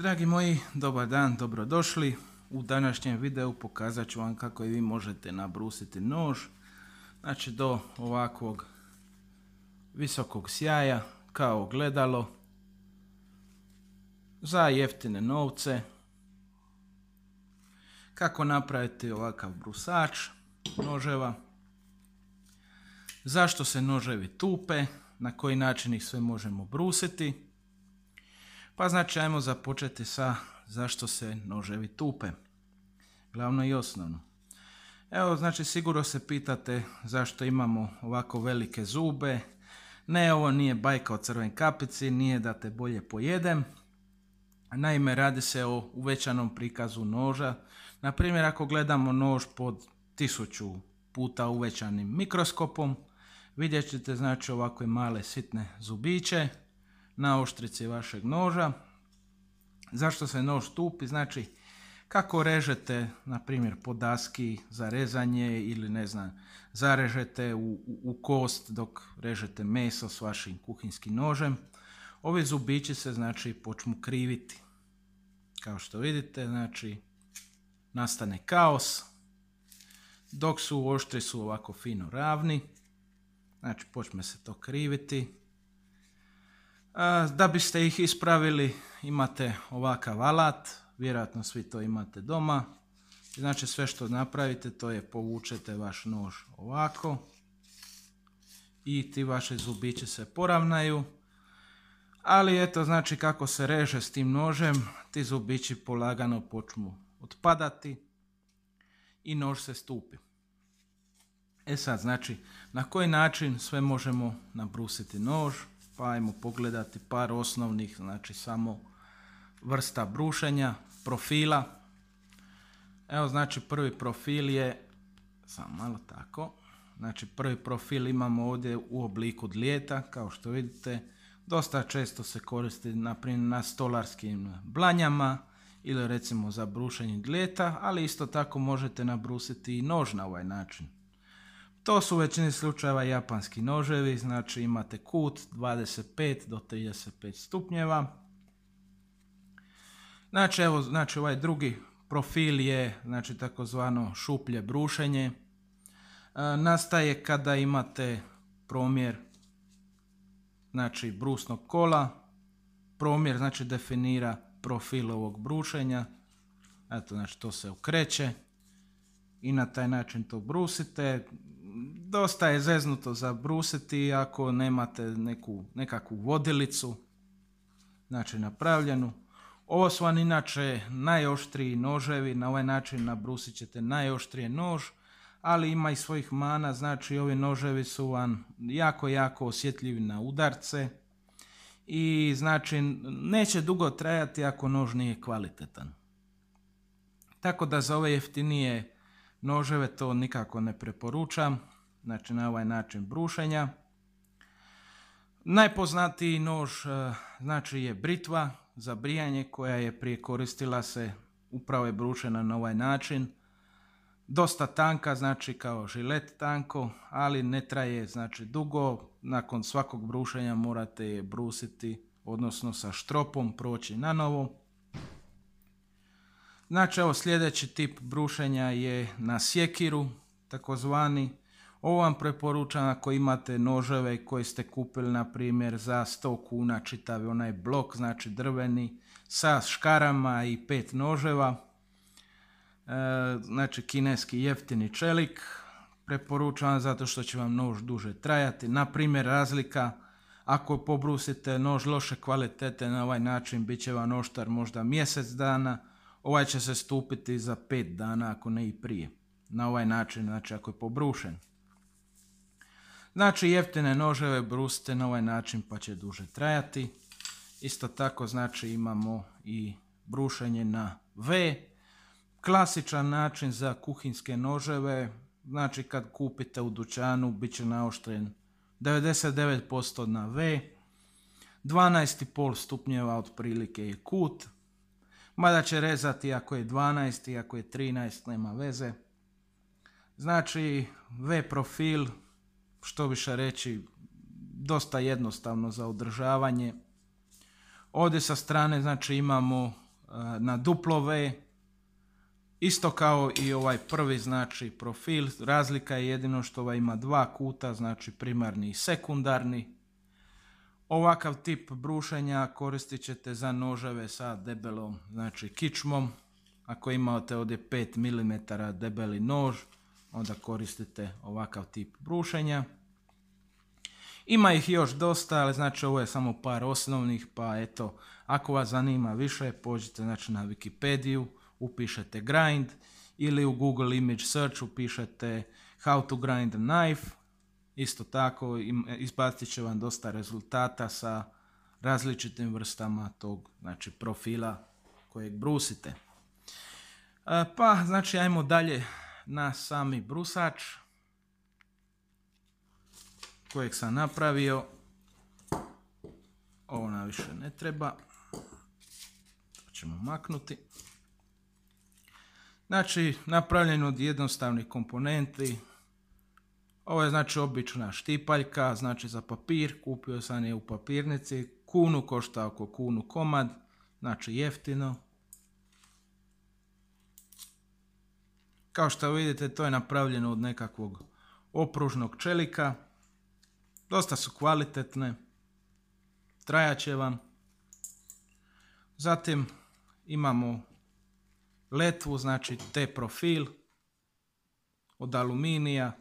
Dragi moji, dobar dan, dobrodošli. U današnjem videu pokazat ću vam kako i vi možete nabrusiti nož. Znači do ovakvog visokog sjaja kao gledalo za jeftine novce. Kako napraviti ovakav brusač noževa. Zašto se noževi tupe, na koji način ih sve možemo brusiti pa znači, ajmo započeti sa zašto se noževi tupe. Glavno i osnovno. Evo, znači, sigurno se pitate zašto imamo ovako velike zube. Ne, ovo nije bajka o crvenj kapici, nije da te bolje pojedem. Naime, radi se o uvećanom prikazu noža. Na primjer, ako gledamo nož pod tisuću puta uvećanim mikroskopom, vidjet ćete znači ovakve male sitne zubiće na oštrici vašeg noža. Zašto se nož tupi? Znači, kako režete, na primjer, po daski za rezanje ili ne znam, zarežete u, u, kost dok režete meso s vašim kuhinskim nožem, ovi zubići se znači počnu kriviti. Kao što vidite, znači nastane kaos, dok su oštri su ovako fino ravni, znači počne se to kriviti, da biste ih ispravili imate ovakav alat, vjerojatno svi to imate doma. Znači sve što napravite to je povučete vaš nož ovako i ti vaše zubiće se poravnaju. Ali eto znači kako se reže s tim nožem, ti zubići polagano počnu otpadati i nož se stupi. E sad znači na koji način sve možemo nabrusiti nož pa ajmo pogledati par osnovnih, znači samo vrsta brušenja, profila. Evo znači prvi profil je, samo malo tako, znači prvi profil imamo ovdje u obliku dlijeta, kao što vidite, dosta često se koristi naprimjer na stolarskim blanjama ili recimo za brušenje dlijeta, ali isto tako možete nabrusiti i nož na ovaj način. To su u većini slučajeva japanski noževi, znači imate kut 25 do 35 stupnjeva. Znači, evo, znači ovaj drugi profil je znači takozvano šuplje brušenje. E, nastaje kada imate promjer znači brusnog kola. Promjer znači definira profil ovog brušenja. Eto, znači to se okreće i na taj način to brusite dosta je zeznuto za brusiti ako nemate neku, nekakvu vodilicu, znači napravljenu. Ovo su vam inače najoštriji noževi, na ovaj način nabrusit ćete najoštrije nož, ali ima i svojih mana, znači ovi noževi su vam jako, jako osjetljivi na udarce i znači neće dugo trajati ako nož nije kvalitetan. Tako da za ove jeftinije noževe to nikako ne preporučam, znači na ovaj način brušenja. Najpoznatiji nož e, znači je britva za brijanje koja je prije koristila se upravo je brušena na ovaj način. Dosta tanka, znači kao žilet tanko, ali ne traje znači dugo. Nakon svakog brušenja morate je brusiti, odnosno sa štropom proći na novo. Znači evo sljedeći tip brušenja je na sjekiru, takozvani. Ovo vam preporučam ako imate noževe koje ste kupili na primjer za 100 kuna čitavi onaj blok, znači drveni, sa škarama i pet noževa. E, znači kineski jeftini čelik. Preporučam zato što će vam nož duže trajati. Na primjer razlika ako pobrusite nož loše kvalitete na ovaj način bit će vam oštar možda mjesec dana. Ovaj će se stupiti za pet dana ako ne i prije. Na ovaj način, znači ako je pobrušen. Znači jeftine noževe bruste na ovaj način pa će duže trajati. Isto tako znači imamo i brušenje na V. Klasičan način za kuhinske noževe, znači kad kupite u dućanu bit će naoštren 99% na V. 12,5 stupnjeva otprilike je kut. Mada će rezati ako je 12, ako je 13, nema veze. Znači V profil što više reći, dosta jednostavno za održavanje. Ovdje sa strane znači imamo e, na duplo V, isto kao i ovaj prvi znači profil, razlika je jedino što ovaj ima dva kuta, znači primarni i sekundarni. Ovakav tip brušenja koristit ćete za noževe sa debelom, znači kičmom. Ako imate ovdje 5 mm debeli nož, onda koristite ovakav tip brušenja. Ima ih još dosta, ali znači ovo je samo par osnovnih, pa eto, ako vas zanima više, pođite znači, na Wikipediju, upišete grind ili u Google Image Search upišete how to grind a knife. Isto tako izbacit će vam dosta rezultata sa različitim vrstama tog znači, profila kojeg brusite. E, pa, znači, ajmo dalje na sami brusač kojeg sam napravio. Ovo nam više ne treba. To ćemo maknuti. Znači, napravljen od jednostavnih komponenti. Ovo je znači obična štipaljka, znači za papir. Kupio sam je u papirnici. Kunu košta oko kunu komad, znači jeftino. Kao što vidite to je napravljeno od nekakvog opružnog čelika. Dosta su kvalitetne. Trajat vam. Zatim imamo letvu, znači T profil od aluminija.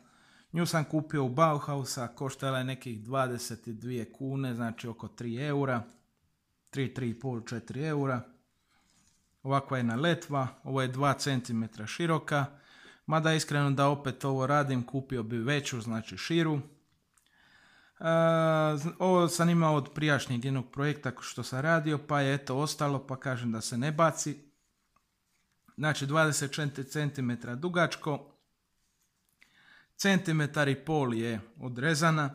Nju sam kupio u Bauhausa, koštala je nekih 22 kune, znači oko 3 eura. 35 4 eura. Ovakva je na letva, ovo je 2 cm široka Mada iskreno da opet ovo radim, kupio bi veću, znači širu. E, ovo sam imao od prijašnjeg jednog projekta što sam radio, pa je eto ostalo, pa kažem da se ne baci. Znači 20 cm dugačko, centimetar i pol je odrezana,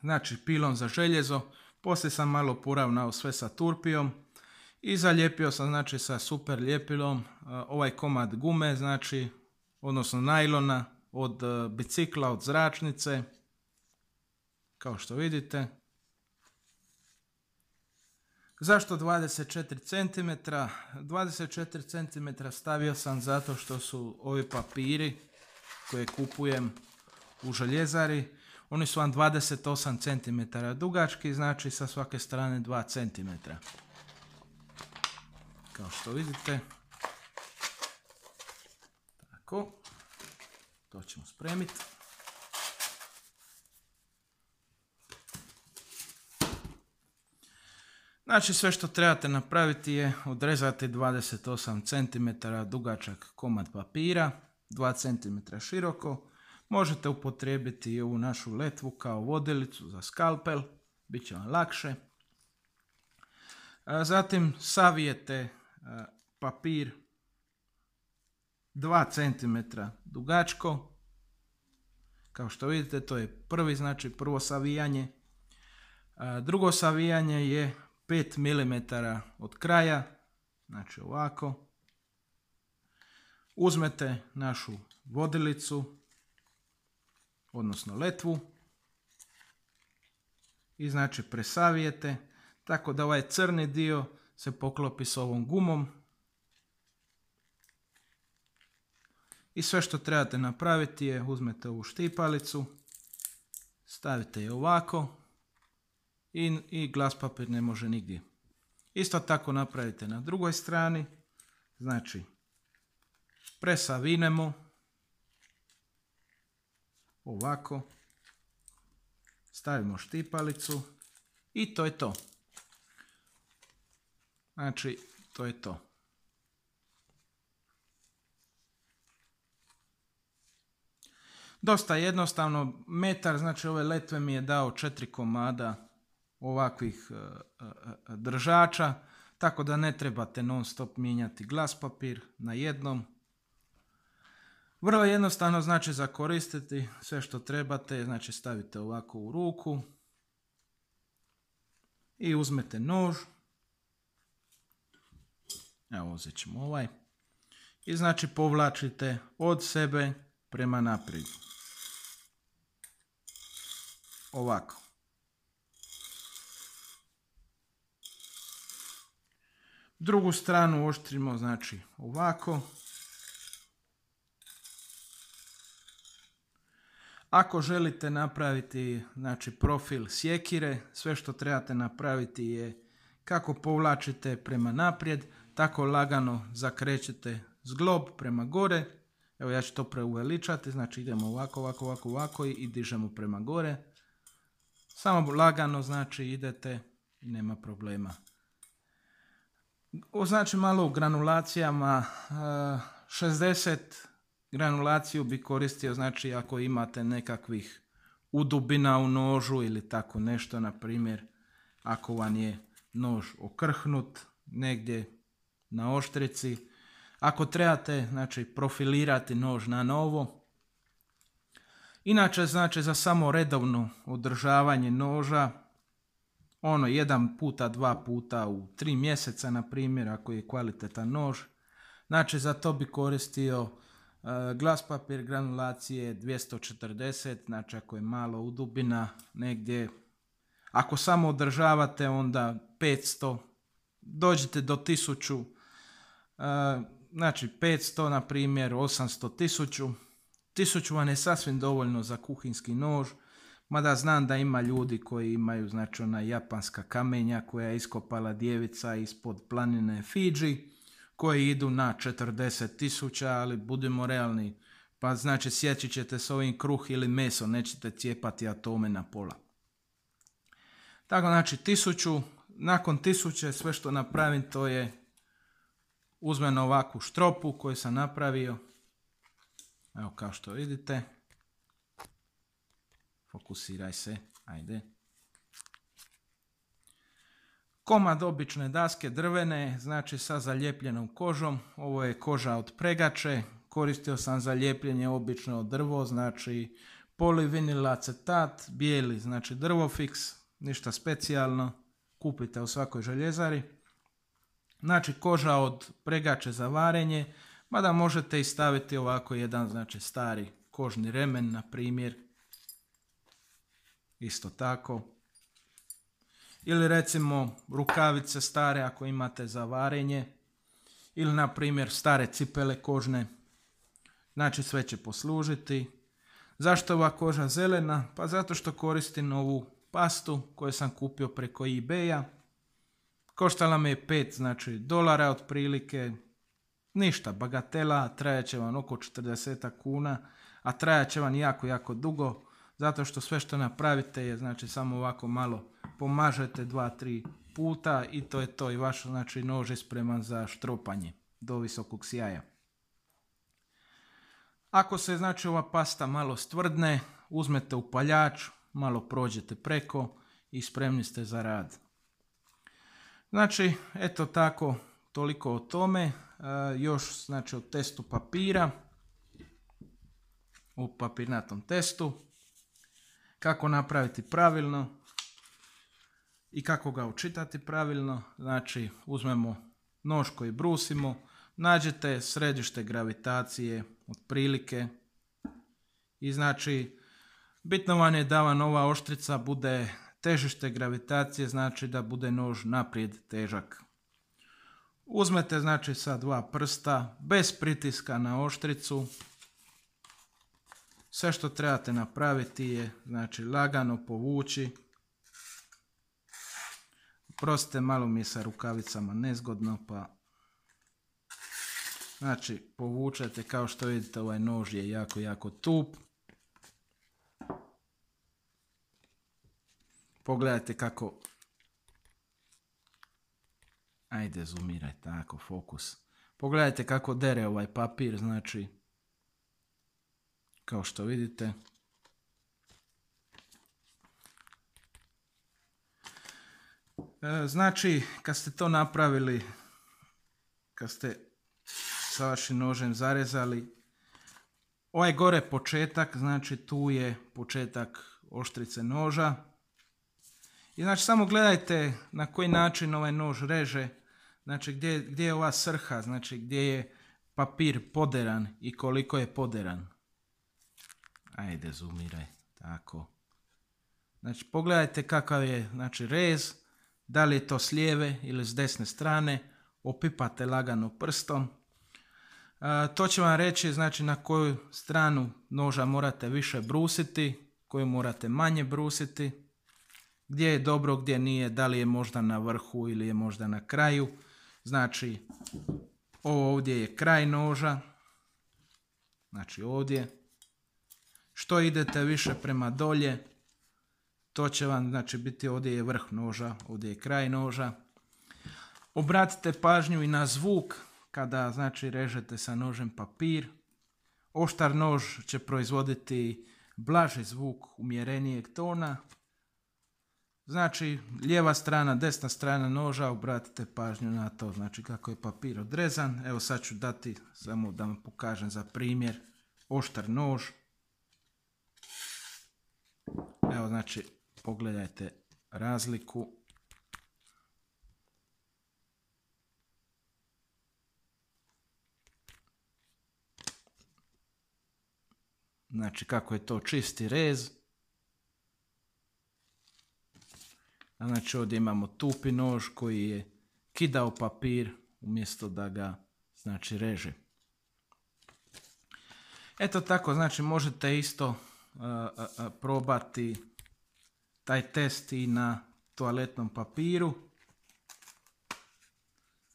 znači pilon za željezo, poslije sam malo poravnao sve sa turpijom, i zalijepio sam znači sa super ljepilom e, ovaj komad gume znači odnosno najlona od e, bicikla, od zračnice kao što vidite Zašto 24 cm? 24 cm stavio sam zato što su ovi papiri koje kupujem u željezari. Oni su vam 28 cm dugački, znači sa svake strane 2 cm kao što vidite. Tako. To ćemo spremiti. Znači sve što trebate napraviti je odrezati 28 cm dugačak komad papira, 2 cm široko. Možete upotrijebiti i ovu našu letvu kao vodilicu za skalpel, bit će vam lakše. Zatim savijete papir 2 cm dugačko. Kao što vidite to je prvi, znači prvo savijanje. Drugo savijanje je 5 mm od kraja, znači ovako. Uzmete našu vodilicu, odnosno letvu. I znači presavijete, tako da ovaj crni dio se poklopi s ovom gumom. I sve što trebate napraviti je uzmete ovu štipalicu, stavite je ovako i, i glas papir ne može nigdje. Isto tako napravite na drugoj strani, znači presavinemo ovako, stavimo štipalicu i to je to. Znači, to je to. Dosta jednostavno, metar, znači ove letve mi je dao četiri komada ovakvih e, e, e, držača, tako da ne trebate non stop mijenjati glas papir na jednom. Vrlo jednostavno znači za koristiti sve što trebate, znači stavite ovako u ruku i uzmete nož Evo uzet ćemo ovaj. I znači povlačite od sebe prema naprijed. Ovako. Drugu stranu oštrimo znači ovako. Ako želite napraviti znači, profil sjekire, sve što trebate napraviti je kako povlačite prema naprijed, tako lagano zakrećete zglob prema gore. Evo ja ću to preuveličati, znači idemo ovako, ovako, ovako, ovako i, dižemo prema gore. Samo lagano znači idete i nema problema. O, znači malo u granulacijama, 60 e, granulaciju bi koristio, znači ako imate nekakvih udubina u nožu ili tako nešto, na primjer, ako vam je nož okrhnut negdje na oštrici. Ako trebate, znači, profilirati nož na novo. Inače, znači, za samo redovno održavanje noža, ono, jedan puta, dva puta u tri mjeseca, na primjer, ako je kvalitetan nož. Znači, za to bi koristio e, glas papir granulacije 240, znači ako je malo udubina negdje, ako samo održavate onda 500, dođete do 1000, Znači 500 na primjer, 800, 1000. Tisuću vam je sasvim dovoljno za kuhinski nož, mada znam da ima ljudi koji imaju znači ona japanska kamenja koja je iskopala djevica ispod planine Fiji koje idu na 40 tisuća, ali budimo realni, pa znači sjećit ćete s ovim kruh ili meso, nećete cijepati atome na pola. Tako znači tisuću, nakon tisuće sve što napravim to je uzmem ovakvu štropu koju sam napravio. Evo kao što vidite. Fokusiraj se, ajde. Komad obične daske drvene, znači sa zalijepljenom kožom. Ovo je koža od pregače. Koristio sam za lijepljenje obično drvo, znači polivinil acetat, bijeli, znači drvofiks, ništa specijalno. Kupite u svakoj željezari. Znači koža od pregače za varenje, mada možete i staviti ovako jedan znači stari kožni remen na primjer. Isto tako. Ili recimo rukavice stare ako imate za varenje. Ili na primjer stare cipele kožne. Znači sve će poslužiti. Zašto ova koža zelena? Pa zato što koristim ovu pastu koju sam kupio preko ebaya Koštala me je 5 znači, dolara otprilike. Ništa, bagatela, trajat će vam oko 40 kuna, a trajat će vam jako, jako dugo, zato što sve što napravite je znači samo ovako malo pomažete 2-3 puta i to je to i vaš znači, nož je spreman za štropanje do visokog sjaja. Ako se znači ova pasta malo stvrdne, uzmete upaljač, malo prođete preko i spremni ste za rad. Znači, eto tako, toliko o tome. E, još znači o testu papira, u papirnatom testu, kako napraviti pravilno i kako ga učitati pravilno. Znači, uzmemo nož koji brusimo, nađete središte gravitacije otprilike i znači bitno vam je da vam ova oštrica bude težište gravitacije znači da bude nož naprijed težak. Uzmete znači sa dva prsta, bez pritiska na oštricu. Sve što trebate napraviti je znači lagano povući. Proste, malo mi je sa rukavicama nezgodno, pa znači povučete kao što vidite ovaj nož je jako jako tup. Pogledajte kako... Ajde, zoomiraj tako, fokus. Pogledajte kako dere ovaj papir, znači... Kao što vidite... E, znači, kad ste to napravili, kad ste sa vašim nožem zarezali, ovaj gore početak, znači tu je početak oštrice noža, i znači samo gledajte na koji način ovaj nož reže, znači gdje, gdje je ova srha, znači gdje je papir poderan i koliko je poderan. Ajde, zoomiraj, tako. Znači pogledajte kakav je znači, rez, da li je to s lijeve ili s desne strane, opipate lagano prstom. E, to će vam reći znači, na koju stranu noža morate više brusiti, koju morate manje brusiti gdje je dobro, gdje nije, da li je možda na vrhu ili je možda na kraju. Znači, ovo ovdje je kraj noža, znači ovdje. Što idete više prema dolje, to će vam znači, biti ovdje je vrh noža, ovdje je kraj noža. Obratite pažnju i na zvuk kada znači režete sa nožem papir. Oštar nož će proizvoditi blaži zvuk umjerenijeg tona, Znači, lijeva strana, desna strana noža, obratite pažnju na to, znači kako je papir odrezan. Evo sad ću dati, samo da vam pokažem za primjer, oštar nož. Evo znači, pogledajte razliku. Znači kako je to čisti rez. Znači ovdje imamo tupi nož koji je kidao papir umjesto da ga znači reže. Eto tako, znači možete isto probati taj test i na toaletnom papiru.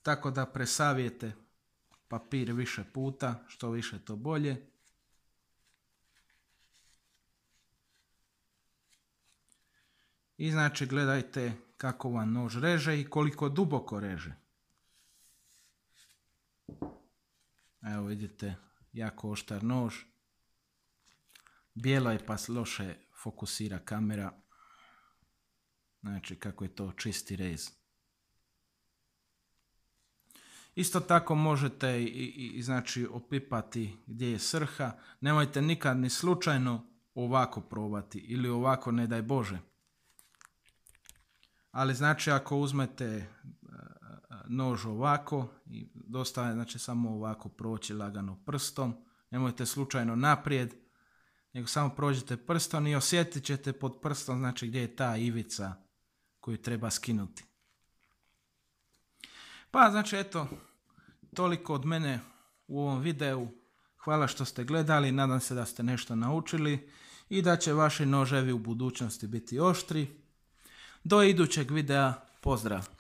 Tako da presavijete papir više puta, što više to bolje. I znači gledajte kako vam nož reže i koliko duboko reže. Evo vidite, jako oštar nož. Bijela je pa loše fokusira kamera. Znači kako je to čisti rez. Isto tako možete i, znači opipati gdje je srha. Nemojte nikad ni slučajno ovako probati ili ovako ne daj Bože ali znači ako uzmete e, e, nož ovako i dosta je znači samo ovako proći lagano prstom, nemojte slučajno naprijed, nego samo prođete prstom i osjetit ćete pod prstom znači gdje je ta ivica koju treba skinuti. Pa znači eto, toliko od mene u ovom videu. Hvala što ste gledali, nadam se da ste nešto naučili i da će vaši noževi u budućnosti biti oštri. Do idućeg videa, pozdrav!